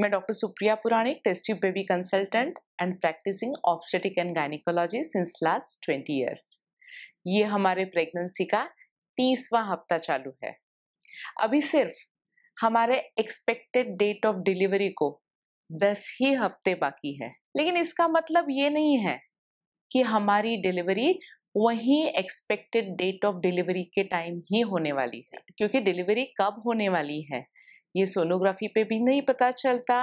मैं doctor Supriya Puranik test tube baby consultant and practising obstetric and gynaecology since last twenty years ये हमारे pregnancy का तीसवा हफ्ता चालू है अभी सिर्फ हमारे एक्सपेक्टेड डेट ऑफ डिलीवरी को दस ही हफ्ते बाकी है लेकिन इसका मतलब ये नहीं है कि हमारी डिलीवरी वही एक्सपेक्टेड डेट ऑफ डिलीवरी के टाइम ही होने वाली है क्योंकि डिलीवरी कब होने वाली है ये सोनोग्राफी पे भी नहीं पता चलता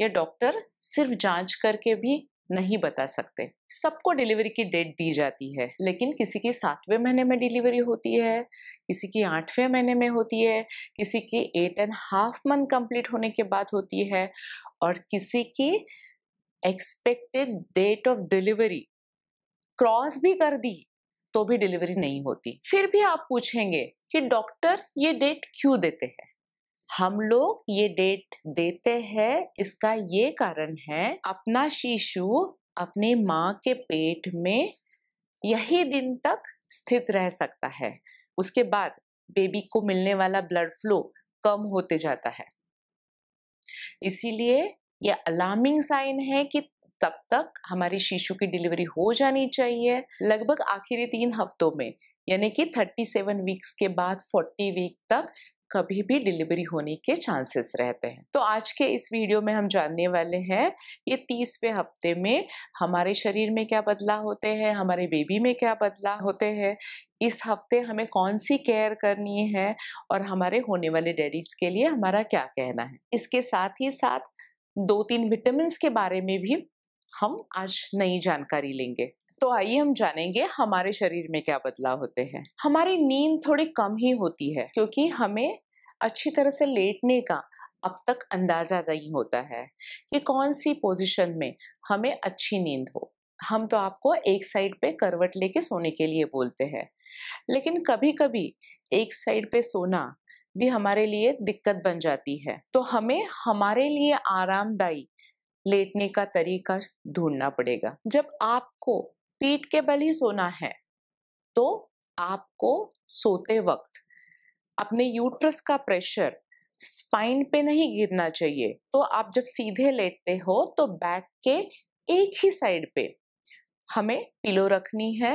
या डॉक्टर सिर्फ जांच करके भी नहीं बता सकते सबको डिलीवरी की डेट दी जाती है लेकिन किसी की सातवें महीने में डिलीवरी होती है किसी की आठवें महीने में होती है किसी की eight and half month complete होने के बाद होती है और किसी की expected date of delivery cross भी कर दी तो भी डिलीवरी नहीं होती फिर भी आप पूछेंगे कि डॉक्टर ये डेट क्यों देते हैं हम लोग ये डेट देते हैं इसका ये कारण है अपना शिशु अपने माँ के पेट में यही दिन तक स्थित रह सकता है उसके बाद बेबी को मिलने वाला ब्लड फ्लो कम होते जाता है इसीलिए यह अलार्मिंग साइन है कि तब तक हमारी शिशु की डिलीवरी हो जानी चाहिए लगभग आखिरी तीन हफ्तों में यानी कि 37 वीक्स के बाद 40 वीक तक कभी भी डिलीवरी होने के चांसेस रहते हैं तो आज के इस वीडियो में हम जानने वाले हैं ये तीसवें हफ्ते में हमारे शरीर में क्या बदलाव होते हैं हमारे बेबी में क्या बदलाव होते हैं इस हफ्ते हमें कौन सी केयर करनी है और हमारे होने वाले डैडीज के लिए हमारा क्या कहना है इसके साथ ही साथ दो तीन विटामिन के बारे में भी हम आज नई जानकारी लेंगे तो आइए हम जानेंगे हमारे शरीर में क्या बदलाव होते हैं हमारी नींद थोड़ी कम ही होती है क्योंकि हमें अच्छी तरह से लेटने का अब तक अंदाज़ा नहीं होता है कि कौन सी पोजीशन में हमें अच्छी नींद हो हम तो आपको एक साइड पे करवट लेके सोने के लिए बोलते हैं लेकिन कभी कभी एक साइड पे सोना भी हमारे लिए दिक्कत बन जाती है तो हमें हमारे लिए आरामदायी लेटने का तरीका ढूंढना पड़ेगा जब आपको पीठ के बल ही सोना है तो आपको सोते वक्त अपने यूट्रस का प्रेशर स्पाइन पे नहीं गिरना चाहिए तो आप जब सीधे लेटते हो तो बैक के एक ही साइड पे हमें पिलो रखनी है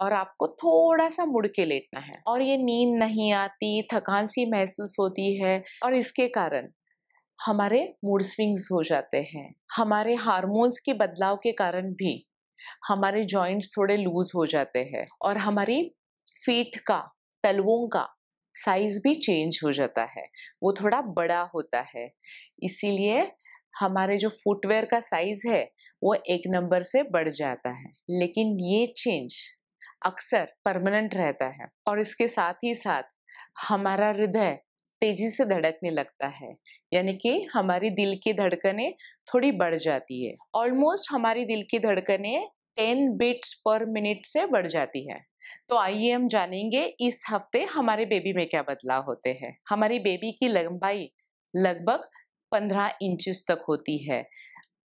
और आपको थोड़ा सा मुड़ के लेटना है और ये नींद नहीं आती थकान सी महसूस होती है और इसके कारण हमारे मूड स्विंग्स हो जाते हैं हमारे हार्मोन्स के बदलाव के कारण भी हमारे जॉइंट्स थोड़े लूज हो जाते हैं और हमारी फीट का तलवों का साइज भी चेंज हो जाता है वो थोड़ा बड़ा होता है इसीलिए हमारे जो फुटवेयर का साइज है वो एक नंबर से बढ़ जाता है लेकिन ये चेंज अक्सर परमानेंट रहता है और इसके साथ ही साथ हमारा हृदय तेजी से धड़कने लगता है यानी कि हमारी दिल की धड़कने थोड़ी बढ़ जाती है ऑलमोस्ट हमारी दिल की धड़कने टेन बीट्स पर मिनट से बढ़ जाती है तो आइए हम जानेंगे इस हफ्ते हमारे बेबी में क्या बदलाव होते हैं हमारी बेबी की लंबाई लगभग पंद्रह इंचिस तक होती है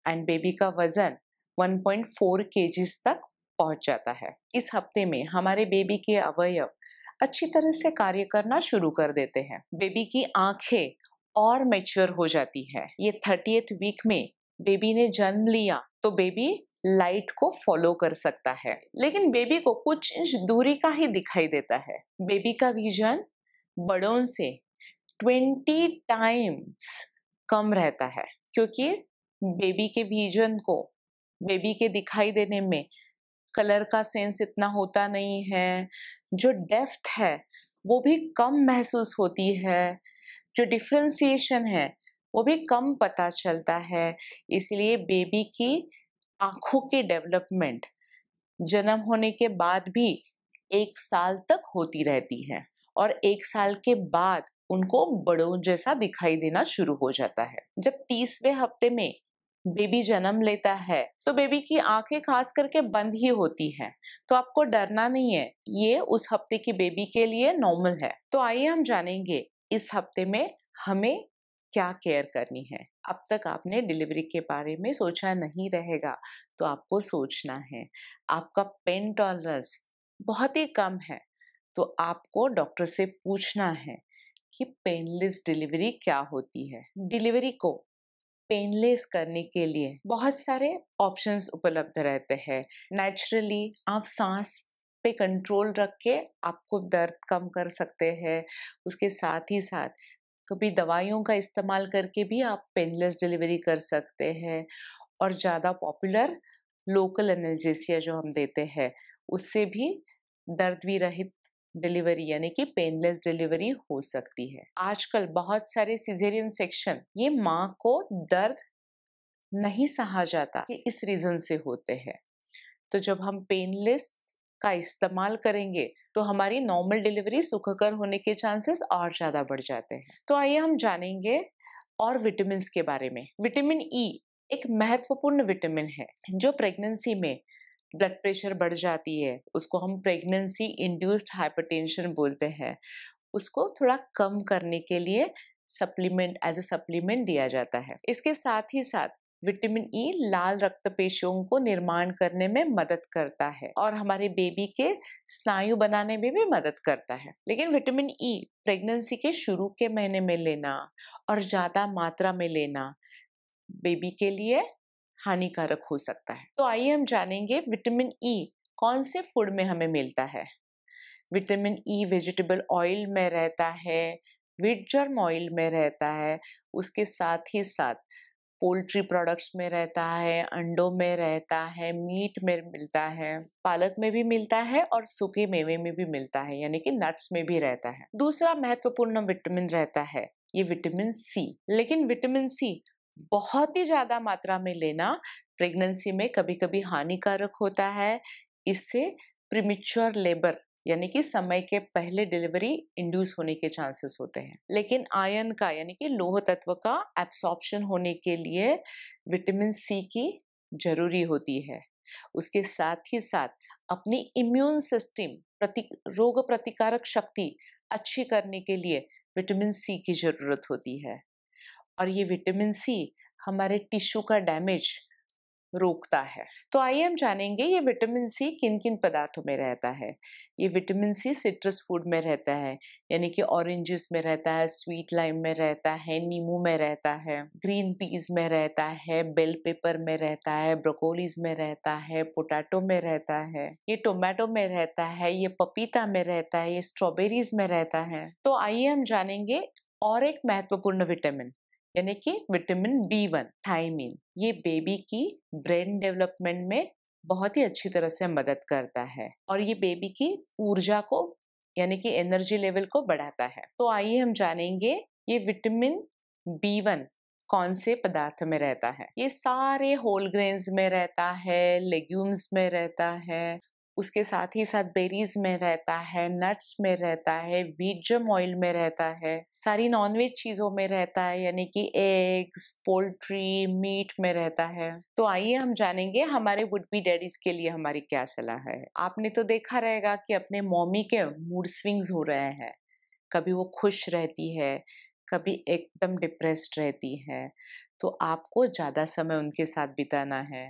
एंड बेबी का वजन 1.4 पॉइंट तक पहुंच जाता है इस हफ्ते में हमारे बेबी के अवयव अच्छी तरह से कार्य करना शुरू कर देते हैं बेबी की आंखें और मेच्योर हो जाती है ये थर्टी वीक में बेबी ने जन्म लिया तो बेबी लाइट को फॉलो कर सकता है लेकिन बेबी को कुछ इंच दूरी का ही दिखाई देता है बेबी का विजन बड़ों से ट्वेंटी टाइम्स कम रहता है क्योंकि बेबी के विजन को बेबी के दिखाई देने में कलर का सेंस इतना होता नहीं है जो डेफ्थ है वो भी कम महसूस होती है जो डिफ्रेंसीशन है वो भी कम पता चलता है इसलिए बेबी की आँखों की डेवलपमेंट जन्म होने के बाद भी एक साल तक होती रहती है और एक साल के बाद उनको बड़ों जैसा दिखाई देना शुरू हो जाता है जब तीसवें हफ्ते में बेबी जन्म लेता है तो बेबी की आंखें खास करके बंद ही होती हैं तो आपको डरना नहीं है ये उस हफ्ते की बेबी के लिए नॉर्मल है तो आइए हम जानेंगे इस हफ्ते में हमें क्या केयर करनी है अब तक आपने डिलीवरी के बारे में सोचा नहीं रहेगा तो आपको सोचना है आपका पेन टॉलरेंस बहुत ही कम है तो आपको डॉक्टर से पूछना है कि पेनलेस डिलीवरी क्या होती है डिलीवरी को पेनलेस करने के लिए बहुत सारे ऑप्शंस उपलब्ध रहते हैं नेचुरली आप सांस पे कंट्रोल रख के आपको दर्द कम कर सकते हैं उसके साथ ही साथ कभी दवाइयों का इस्तेमाल करके भी आप पेनलेस डिलीवरी कर सकते हैं और ज़्यादा पॉपुलर लोकल एनर्जेसिया जो हम देते हैं उससे भी दर्द भी रहित डिलीवरी यानी कि पेनलेस डिलीवरी हो सकती है आजकल बहुत सारे सीजेरियन सेक्शन ये माँ को दर्द नहीं सहा जाता कि इस रीज़न से होते हैं तो जब हम पेनलेस का इस्तेमाल करेंगे तो हमारी नॉर्मल डिलीवरी सुखकर होने के चांसेस और ज़्यादा बढ़ जाते हैं तो आइए हम जानेंगे और विटामिन के बारे में विटामिन ई e एक महत्वपूर्ण विटामिन है जो प्रेगनेंसी में ब्लड प्रेशर बढ़ जाती है उसको हम प्रेगनेंसी इंड्यूस्ड हाइपरटेंशन बोलते हैं उसको थोड़ा कम करने के लिए सप्लीमेंट एज ए सप्लीमेंट दिया जाता है इसके साथ ही साथ विटामिन ई e लाल रक्त पेशियों को निर्माण करने में मदद करता है और हमारे बेबी के स्नायु बनाने में भी मदद करता है लेकिन विटामिन ई e, प्रेगनेंसी के शुरू के महीने में लेना और ज़्यादा मात्रा में लेना बेबी के लिए हानिकारक हो सकता है तो आइए हम जानेंगे विटामिन ई e, कौन से फूड में हमें मिलता है vitamin E e vegetable oil में रहता है वीट जर्म ऑयल में रहता है उसके साथ ही साथ पोल्ट्री प्रोडक्ट्स में रहता है अंडों में रहता है मीट में मिलता है पालक में भी मिलता है और सूखे मेवे में भी मिलता है यानी कि नट्स में भी रहता है दूसरा महत्वपूर्ण विटामिन रहता है ये विटामिन सी लेकिन विटामिन सी बहुत ही ज़्यादा मात्रा में लेना प्रेगनेंसी में कभी कभी हानिकारक होता है इससे प्रीमिच्योर लेबर यानी कि समय के पहले डिलीवरी इंड्यूस होने के चांसेस होते हैं लेकिन आयन का यानी कि लोह तत्व का एब्सॉर्प्शन होने के लिए विटामिन सी की जरूरी होती है उसके साथ ही साथ अपनी इम्यून सिस्टम प्रति रोग प्रतिकारक शक्ति अच्छी करने के लिए विटामिन सी की ज़रूरत होती है और ये विटामिन सी हमारे टिश्यू का डैमेज रोकता है तो आइए हम जानेंगे ये विटामिन सी किन किन पदार्थों में रहता है ये विटामिन सी सिट्रस फूड में रहता है यानी कि ऑरेंजेस में रहता है स्वीट लाइम में रहता है नींबू में रहता है ग्रीन पीज में रहता है बेल पेपर में रहता है ब्रोकोलीज में रहता है पोटैटो में रहता है ये टोमेटो में रहता है ये पपीता में रहता है ये स्ट्रॉबेरीज में रहता है तो आइए हम जानेंगे और एक महत्वपूर्ण विटामिन यानी कि विटामिन बी वन थाइमिन ये बेबी की ब्रेन डेवलपमेंट में बहुत ही अच्छी तरह से मदद करता है और ये बेबी की ऊर्जा को यानी कि एनर्जी लेवल को बढ़ाता है तो आइए हम जानेंगे ये विटामिन बी वन कौन से पदार्थ में रहता है ये सारे होल ग्रेन्स में रहता है लेग्यूम्स में रहता है उसके साथ ही साथ बेरीज में रहता है नट्स में रहता है वीजम ऑयल में रहता है सारी नॉनवेज चीज़ों में रहता है यानी कि एग्स पोल्ट्री मीट में रहता है तो आइए हम जानेंगे हमारे वुड बी डैडीज के लिए हमारी क्या सलाह है आपने तो देखा रहेगा कि अपने मॉमी के मूड स्विंग्स हो रहे हैं कभी वो खुश रहती है कभी एकदम डिप्रेस्ड रहती है तो आपको ज़्यादा समय उनके साथ बिताना है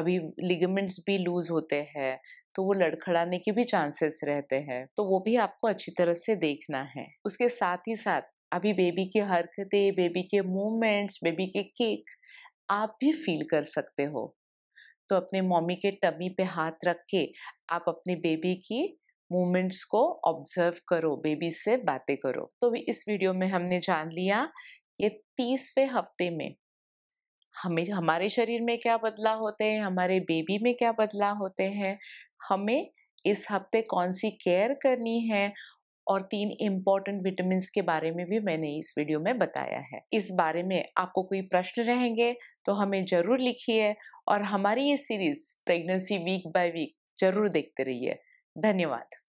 अभी लिगमेंट्स भी लूज़ होते हैं तो वो लड़खड़ाने के भी चांसेस रहते हैं तो वो भी आपको अच्छी तरह से देखना है उसके साथ ही साथ अभी बेबी की हरकतें बेबी के मूवमेंट्स बेबी के केक आप भी फील कर सकते हो तो अपने मम्मी के टमी पे हाथ रख के आप अपने बेबी की मूवमेंट्स को ऑब्जर्व करो बेबी से बातें करो तो भी इस वीडियो में हमने जान लिया ये तीसवें हफ्ते में हमें हमारे शरीर में क्या बदलाव होते हैं हमारे बेबी में क्या बदलाव होते हैं हमें इस हफ्ते कौन सी केयर करनी है और तीन इम्पॉर्टेंट विटामिन के बारे में भी मैंने इस वीडियो में बताया है इस बारे में आपको कोई प्रश्न रहेंगे तो हमें ज़रूर लिखिए और हमारी ये series pregnancy week by week ज़रूर देखते रहिए धन्यवाद